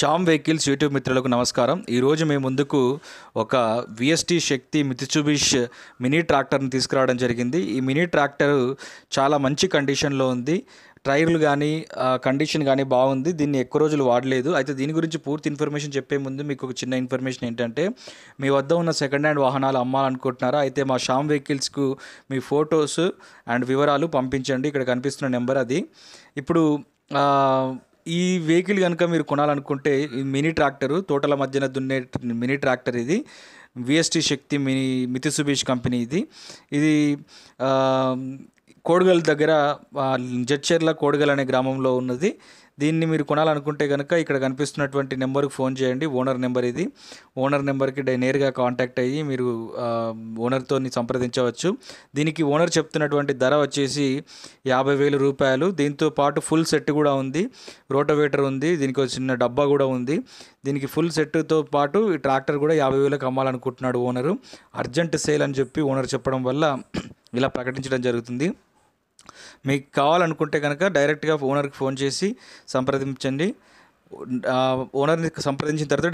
Sam vehicles YouTube మిత్రులకు నమస్కారం ఈరోజు మేము ముందుకు ఒక విఎస్టీ శక్తి మితిచుబిష్ మినీ ట్రాక్టర్ని తీసుకురావడం జరిగింది ఈ మినీ ట్రాక్టర్ చాలా మంచి కండిషన్లో ఉంది ట్రైర్లు కానీ కండిషన్ కానీ బాగుంది దీన్ని ఎక్కువ రోజులు వాడలేదు అయితే దీని గురించి పూర్తి ఇన్ఫర్మేషన్ చెప్పే ముందు మీకు ఒక చిన్న ఇన్ఫర్మేషన్ ఏంటంటే మీ వద్ద ఉన్న సెకండ్ హ్యాండ్ వాహనాలు అమ్మాలనుకుంటున్నారా అయితే మా షామ్ వెహికల్స్కు మీ ఫొటోస్ అండ్ వివరాలు పంపించండి ఇక్కడ కనిపిస్తున్న నెంబర్ అది ఇప్పుడు ఈ వెహికల్ కనుక మీరు కొనాలనుకుంటే మినీ ట్రాక్టరు తోటల మధ్యన దున్నే మినీ ట్రాక్టర్ ఇది VST Shakti mini Mitsubishi company ఇది ఇది కోడిగల్ దగ్గర జడ్చెర్ల కోడుగల్ అనే గ్రామంలో ఉన్నది దీన్ని మీరు కొనాలనుకుంటే కనుక ఇక్కడ కనిపిస్తున్నటువంటి నెంబర్కి ఫోన్ చేయండి ఓనర్ నెంబర్ ఇది ఓనర్ నెంబర్కి డై నేరుగా కాంటాక్ట్ అయ్యి మీరు ఓనర్తో సంప్రదించవచ్చు దీనికి ఓనర్ చెప్తున్నటువంటి ధర వచ్చేసి యాభై వేల రూపాయలు దీంతో పాటు ఫుల్ సెట్ కూడా ఉంది రోటోవేటర్ ఉంది దీనికి ఒక చిన్న డబ్బా కూడా ఉంది దీనికి ఫుల్ సెట్తో పాటు ఈ ట్రాక్టర్ కూడా యాభై వేలకు అమ్మాలనుకుంటున్నాడు ఓనరు అర్జెంట్ సేల్ అని చెప్పి ఓనర్ చెప్పడం వల్ల ఇలా ప్రకటించడం జరుగుతుంది మీకు కావాలనుకుంటే కనుక డైరెక్ట్గా ఓనర్కి ఫోన్ చేసి సంప్రదించండి ఓనర్ని సంప్రదించిన తర్వాత